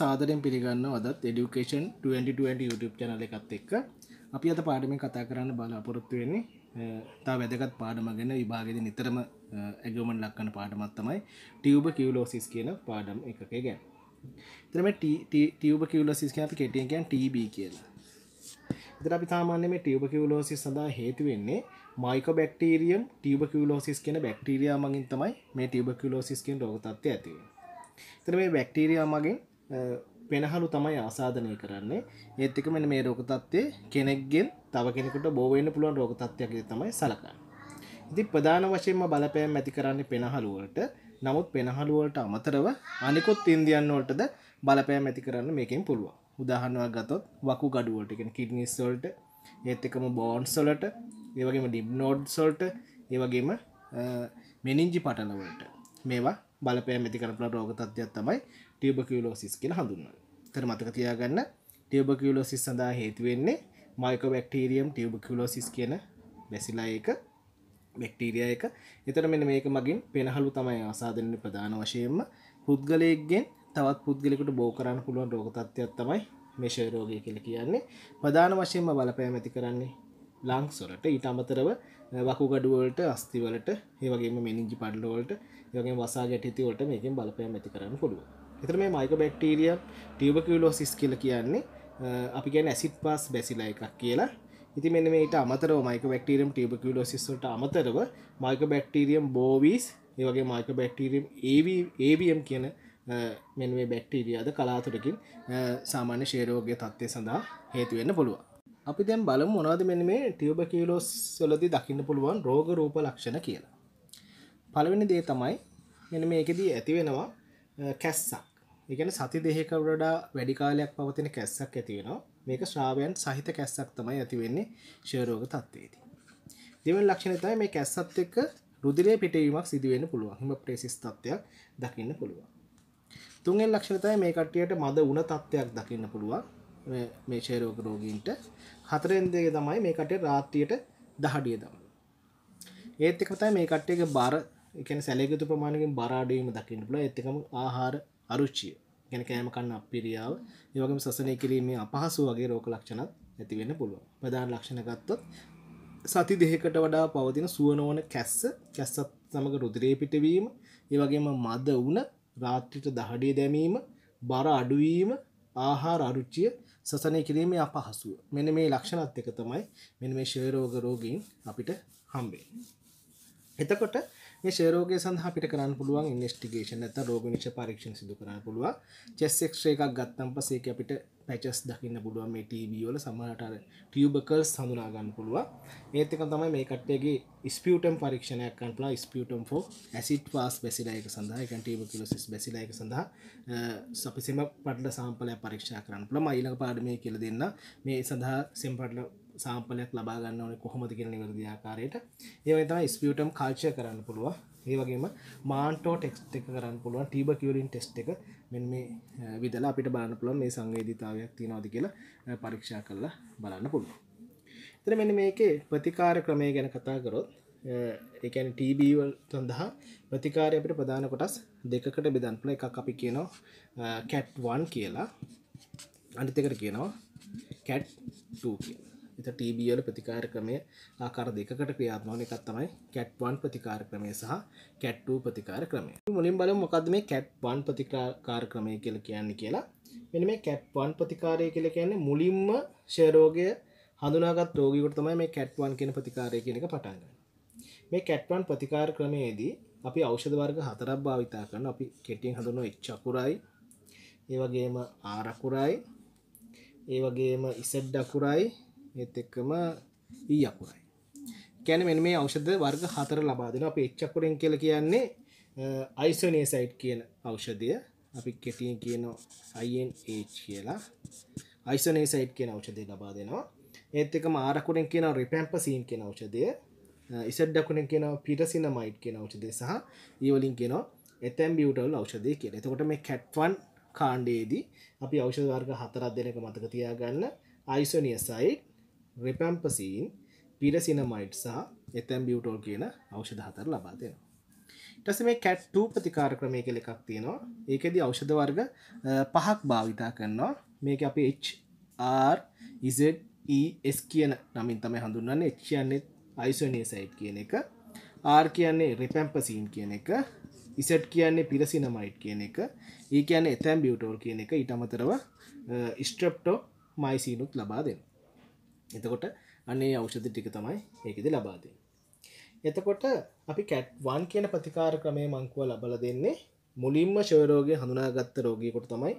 සාදරෙන් පිළිගන්න අදත් education 2020 YouTube චැනල එකත් එක්ක අපි අත පාඩමෙන් කතා කරන්න බලාපොරොත්තු වෙන්නේ තා වැදගත් පාඩම ගැන විභාගෙද නිතරම ඇගමන් ලක්කන පාඩමත් තමයි ටියවබ කිවලෝසිස් කියන පාඩම් එකක ගැන් තරම ටියවබ කිවලසිස් කියන කෙටියකැන් TB කියලා ඉතර අපි සාමාන්‍ය මේ ටියවබ කිවලෝසිස් සඳහා හේතු වෙන්නේ මයිකෝ බැක්ටීරියම් ටියවබ කිවලෝසිස් කියන බැක්ටීරයා මගින් තමයි මේ ටියබ කිවලෝසිස් කියන රෝගතත්වය ඇතිව තර මේ බැක්ටීරයා මගින් පෙනහලු තමයි ආසාධනය කරන්නේ ඒත්තික මෙන මේ රෝගතත්වය කෙනෙක්ගෙන් තව කෙනෙකුට බෝවෙන්න පුළුවන් රෝගතත්වයක් තමයි සලකන්න ඉති ප්‍රධාන වශයෙන්ම බලපෑම් ඇති කරන්නේ පෙනහලුවට නමුත් පෙනහලුවට අමතරව අනිකොත් ඉන්දියන් වලටද බලපෑම් ඇති කරන්න මේකින් පුළුවන් උදාහරණයක් ගතොත් වකු ගඩුවලට කියන කිඩ්නිස් වලට ඒත් එකම බෝන්ස් වලට ඒ වගේම ඩිබ් නෝඩ්ස් වලට ඒ වගේම මෙනින්ජි පටල වලට මේවා බලපෑම් ඇති කරන රෝග තත්ත්වයක් තමයි ටියබකියලෝසිස් කියලා හඳුන්න තර මතක තියාගන්න ටියබකියලෝසිස් සඳහා හේතුවෙන්නේ මයිකෝබක්ටීරියම් ටියබකියලෝසිස් කියන බැසිලා එක බෙක්ටීරිය එක එතර මෙන මේක මගින් පෙනහලු තමයි ආසාදරන ප්‍රධාන වශයෙන්ම පුද්ගලයෙක්ගෙන් තවත් පුද්ගලෙකුට බෝ කරන්න පුළුවන් රෝගතත්වයක් තමයි මෙෂයරෝගය කියල කියන්නේ ප්‍රධාන වශයෙන්ම බලපෑම ඇති කරන්නේ ලංසොලට ඊට අමතරව වකුගඩුවලට අස්තිවලට ඒවගේම මිනිංජි පඩලෝලට යගේ වසා ගැටිතිවලට මේකින් බලපෑම ඇති කරන්න පුළුවන් එතර මේ මයිකෝබෙක්ටීරිය ටියවකලෝසිස් කියල කියන්නේ අපි ගැන ඇසිට් පස් බැසිලා එකක් කියලා ඉති මෙ මේට අමතර මයික බෙක්ටීරම් ටියවකලෝසිස්ට අමතරව මයික බෙක්ටීරියම් බෝවීස් ඒවගේ මයික බෙක්ටීරියම් ඒවම් කියන මෙනුවේ බැක්ටීරියද කලාතුරකින් සාමාන්‍ය ශේරෝගය තත්ත්වය සඳහා හේතුවෙන්න පුළුව. අපි දැම් බලම් මොනාද මෙන මේ ටියබ කියලෝස් සොලදි දකින්න පුළුවන් රෝග රූප ලක්ෂණ කියලා. පළවෙනි දේ තමයි මෙන මේකෙදී ඇතිවෙනවා කැස්සක් එකන සති දෙහක වඩා වැඩිකාලයක් පවතින කැස්සක් ඇතිවෙනවා මේක ශ්‍රාවයන් සහිත කැස්සක් තමයි ඇතිවෙන්නේ ශයරෝග තත්වේදී. දෙවල් ලක්ෂණතයි මේ කැස්සත් එක්ක රුදිරය පිටවීමක් සිදුවෙන පුළුවන් හිම ප්‍රේසිස් තත්වයක් දකින්න පුළුවන්. තුන්ෙන් ලක්ෂණතයි මේ කට්ටියට මද උන තත්වයක් දකින්න පුළුවන් මේ ශයරෝග රෝගීන්ට හතරෙන් දෙක තමයි මේ කටේ රාත්‍රියට දහඩිය දමන. ඒත් එකතයි මේ කට්ටයක බාර එකන සැලගතු ප්‍රමාණකින් බරාඩීම දකින්න පුළ ඇතිකම ආහාර අරුචිය ගැන කෑම කන්න අපිරියාව ඒවගේම සසනය කිරීමේ අපහසු වගේ රෝක ලක්ෂණත් ඇතිවෙන්න පුළුව ප්‍රධාන ලක්ෂණ ගත්තොත් සති දෙහකට වඩා පවතින සුවනෝන කැස්ස කැස්සත් සමඟ රුදිරේ පිටවීම ඒවගේම මද වුණ රාත්‍රිට දහඩිය දැමීම බර අඩුවීම ආහාර අරුච්චිය සසනය කිරීමේ අපහසුව මෙන මේ ලක්ෂණත් එක තමයි මෙන මේ ශයරෝග රෝගීන් අපිට හම්බේ. එතකොට මේ ශරෝගය සඳහා පිට කරන්න පුළුවන් ඉන්ස්ටිගේෂන් නැත්නම් රෝග නිරීක්ෂණ පරීක්ෂණ සිදු කරන්න පුළුවන්. චෙස් එක්ස්රේ එකක් ගත්තම් පස්සේ ඒක අපිට පැචස් දකින්න පුළුවන් මේ TB වල සමහරට අර ටියුබකල්ස් හඳුනා ගන්න පුළුවන්. ඒත් එක තමයි මේ කට්ටියගේ ස්පියුටම් පරීක්ෂණයක් කරන්න පුළුවන් ස්පියුටම් for acid fast bacilli එක සඳහා ඒ කියන්නේ tuberculosis bacilli එක සඳහා අපි සෙම පටල සාම්පලයක් පරීක්ෂා කරන්න පුළුවන්. මම ඊළඟ පාඩමේ කියලා දෙන්න මේ සඳහා සෙම පටල සාම්පලයක් ලබා ගන්න ඕනේ කොහොමද කියලා නිවැරදි ආකාරයට ඒ වගේ තමයි ස්පියුටම් කල්චර් කරන්න පුළුවන් ඒ වගේම මාන්ටෝ ටෙස්ට් එක කරන්න පුළුවන් ටීබකියුලින් ටෙස්ට් එක මෙන්න මේ විදලා අපිට බලන්න පුළුවන් මේ සංවේදීතාවයක් තියෙනවද කියලා පරීක්ෂා කරලා බලන්න පුළුවන් එතන මෙන්න මේකේ ප්‍රතිකාර ක්‍රමය ගැන කතා කරොත් ඒ කියන්නේ TB වල සඳහා ප්‍රතිකාරය අපිට ප්‍රධාන කොටස් දෙකකට බෙදන්න පුළුවන් එකක් අපි කියනවා cat 1 කියලා අනිත් එකට කියනවා cat 2 කියලා එත ටබල ප්‍රතිකාර ක්‍රමය ආකාර දෙකට ක්‍රියාත්මන එකත් තමයි කැට්වන් ප්‍රතිකාර ක්‍රමය සහ කැට්ටූ ප්‍රතිකාර ක්‍රමය මුලින් බල මොකද මේ කැට්වන් ප්‍රතිකාර ක්‍රමය කියල කියන්නේ කියලා මෙන මේ කැට්වන් ප්‍රතිකාරය කියල කියන්නේ මුලින්ම ශරෝගය හඳුනාගත් රෝගීකට තමයි මේ කැට්වන් කියෙන ප්‍රතිකාරය කියන එක පටන්ගන්න මේ කැට්වන් ප්‍රතිකාර ක්‍රමයේදී අපි ෞෂධ වර්ග හතරක් භාවිතා කරන අපි කෙටින් හඳුන එච්චකුරයි ඒවගේම ආරකුරයි ඒවගේම ඉසෙඩ් අකුරයි ඒත් එක්කම ඊ අකුරයි. කියන්නේ මෙන්න මේ ඖෂධ වර්ග හතර ලබා දෙනවා. අපි එච් අකුරෙන් කියලා කියන්නේ අයිසෝනියසයිඩ් කියන ඖෂධය. අපි කෙටියෙන් කියනවා INH කියලා. අයිසෝනියසයිඩ් කියන ඖෂධය ලබා දෙනවා. ඒත් එක්කම R අකුරෙන් කියනවා රිපැම්පසීන් කියන ඖෂධය. Z අකුරෙන් කියනවා පිරසිනමයිඩ් කියන ඖෂධය සහ E වලින් කියනවා එතැම්බියුටල් ඖෂධය කියලා. එතකොට මේ කැට්වන් කාණ්ඩයේදී අපි ඖෂධ වර්ග හතරක් දෙන එක මතක තියාගන්න. අයිසෝනියසයිඩ් රෙපැම්පසීන් පිරසිනමයිට් සහ එතැම් බියුටෝල් කියන ඖෂධ හතර ලබා දෙනවා. ඊට පස්සේ මේ CAT2 ප්‍රතිකාර ක්‍රමය කියලා එකක් තියෙනවා. ඒකෙදි ඖෂධ වර්ග පහක් භාවිතා කරනවා. මේක අපි H R e Z E S කියන නමින් තමයි හඳුන්වන්නේ. H කියන්නේ isoniazid කියන එක. R කියන්නේ rifampicin කියන එක. Z කියන්නේ pyrazinamide කියන එක. E කියන්නේ ethambutol කියන එක. ඊට අමතරව streptomycin උත් ලබා දෙනවා. එතකොට අන්නේ අවෂධ ටික තමයි ඒකෙද ලබාදී. එතකොට අපි කැට්වන් කියන ප්‍රතිකාර ක්‍රමය මංකුව ලබල දෙන්නේ මුලින්ම ශවරෝගේ හඳුනාගත්ත රෝගීකොට තමයි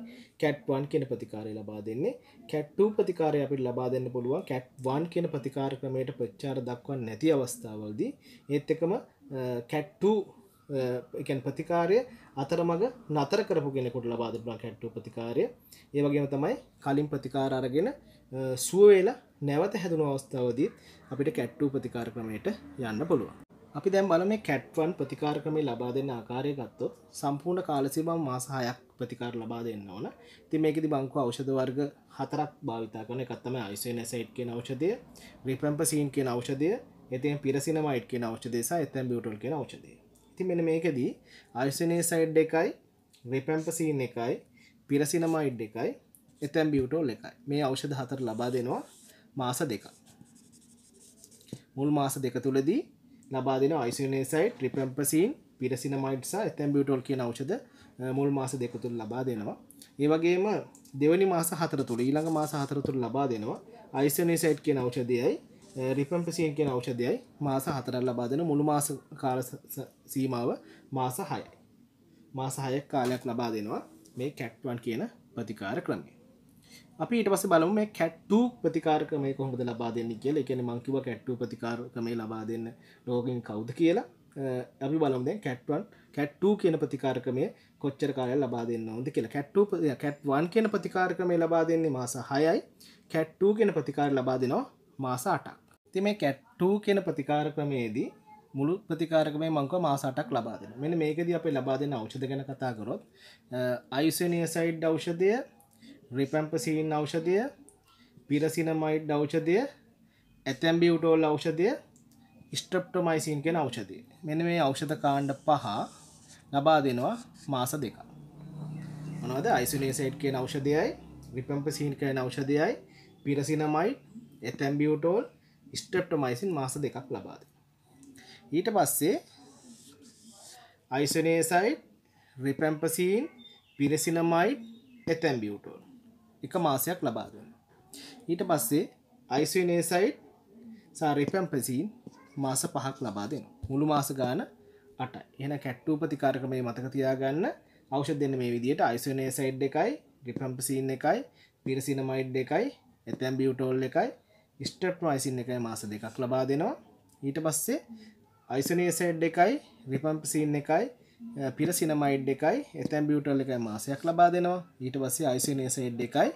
කැට්වන් කියන ප්‍රතිකාරය ලබා දෙන්නේ කැට්ටූ ප්‍රතිකාරය අපිට ලබා දෙන්න පුළුවන් කැට්වන් කියන ප්‍රතිකාර ක්‍රමයට ප්‍රච්චාර දක්වන්න නැති අවස්ථාවල්දී ඒත් එකම කැට්ටූ එකන් ප්‍රතිකාරය අතරමඟ නතර කරපු කෙනෙකුට ලබා දෙනවා කැට්ටු ප්‍රතිකාරය ඒ වගේම තමයි කලින් ප්‍රතිකාර අරගෙන සුවවෙලා නැවත හැදුණු අවස්ථාවදී අපිට කැට්ටු ප්‍රතිකාර ක්‍රමයට යන්න පුළුවන් අපි දැන් බලන මේ කැට්වන් ප්‍රතිකාර ක්‍රමේ ලබා දෙන්න ආකාරය ගත්තොත් සම්පූර්ණ කාලසීමාව මාස 6ක් ප්‍රතිකාර ලබා දෙන්න ඕන. ඉතින් මේකෙදි බංකුව ඖෂධ වර්ග හතරක් භාවිතා කරන එකක් තමයි අයිසෝනසයිඩ් කියන ඖෂධය, රිපම්පසීන් කියන ঔෂධය, එතෙන් පිරසිනමයිඩ් කියන ඖෂධය සහ එතෙන් බියුටෝල් කියන ඖෂධය. ති මෙන මේකදී අයිසනේ සයිඩ් එකයි වෙපැම්පසීන් එකයි පිරසිනමයිඩ් එකයි එතැම් බියුටෝල් එකයි මේ අවෂධ හතර ලබා දෙනවා මාස දෙක මුල් මාස දෙක තුළදී ලබා දෙන අයිසනේ සයිට් රිපැම්පසින් පිරසිනමයිඩ්සා එතැම් බියුටෝල් කිය අවෂද මුල් මාස දෙක තුළ ලබා දෙනවා ඒ වගේම දෙවනි මාස හතර තුළ ඊළඟ මාස හතර තුළ ලබා දෙනවා අයිසනේ සයිට් කිය අවෂදයයි රිපම්පසියෙන් කියෙන ඖෂධයයි මාස හතරල් ලබාදන මුළු මාස කාල සීමාව මාස හයයි. මාස හයක් කාලයක් ලබා දෙනවා මේ කැට්වන් කියන ප්‍රතිකාර ක්‍රමය. අපි ඊට පස බලම මේ කැට්ටු ප්‍රතිකාර ක්‍රමය කොහොමද ලබා දෙන්න කියල එකන මංකිව කැට්ටු ප්‍රතිකාර ක්‍රමය ලබා දෙන්න රෝගින් කවුද කියලා අපි බලම්ද කැට්වන් කැට්ටූ කියන ප්‍රතිකාර ක්‍රමය කොච්චර කාලය ලබා දෙන්න ඕද කියලා කැට්ටු කැට්වන් කියන ප්‍රතිකාර ක්‍රමය ලබා දෙන්නේ මාස හයයි කැට්ටූ කියෙන ප්‍රතිකාර ලබා දෙනවා මාස අටක් ඉතින් මේ cat 2 කියන ප්‍රතිකාර ක්‍රමයේදී මුළු ප්‍රතිකාර ක්‍රමය මම කියව මාස 8ක් ලබා දෙනවා. මෙන්න මේකදී අපි ලබා දෙන ඖෂධ ගැන කතා කරොත් අයිසොනියසයිඩ් ඖෂධය, රිපැම්පසීන් ඖෂධය, පිරසිනමයිඩ් ඖෂධය, ඇතැම්බියුටෝල් ඖෂධය, ස්ට්‍රප්ටොමයිසින් කියන ඖෂධය. මෙන්න මේ ඖෂධ කාණ්ඩ පහ ලබා දෙනවා මාස දෙකක්. මොනවද අයිසොනියසයිඩ් කියන ඖෂධයයි, රිපැම්පසීන් කියන ඖෂධයයි, පිරසිනමයිඩ්, ඇතැම්බියුටෝල් ස්ට්‍රප්ටමයිසින් මාස දෙකක් ලබාද. ඊට පස්සේ අයිසනේසයිට් රිපැම්පසීන් පිරසිනමයි එතැම්බියුටෝල් එක මාසයක් ලබාදන්න. ඊට පස්සේ අයිසනේසයිට් සාරිපැම්පසිීන් මාස පහක් ලබා දෙෙන මුළු මාස ගාන අට එන කැට්ටූපතිකාරක මේ මතක තියාගන්න අවෂ දෙන්න මේ විදියට අයිසනේසයිඩ් එකයි රිපම්පසිීන් එකයි පිරසිනමයිඩ් එකයි එතැම්බියුටෝල් එකයි ස්ටප් අයිසින් එකයි මාස දෙකක් ලබා දෙනවා ඊට පස්සේ අයිසනේසඩ් එකයි රිපම්පසින් එකයි පිරසිනමයිඩ් එකයි එතැම් බියුටල් එකයි මාසයක් ලබා දෙනවා ඊට පස්සේ අයිසනේසඩ් එකයි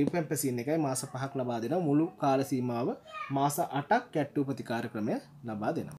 රිපම්පසින් එකයි මාස පහක් ලබා දෙෙන මුළු කාලසීමාව මාස අටක් කැට්ටු ප්‍රතිකාර ක්‍රමය ලබා දෙනවා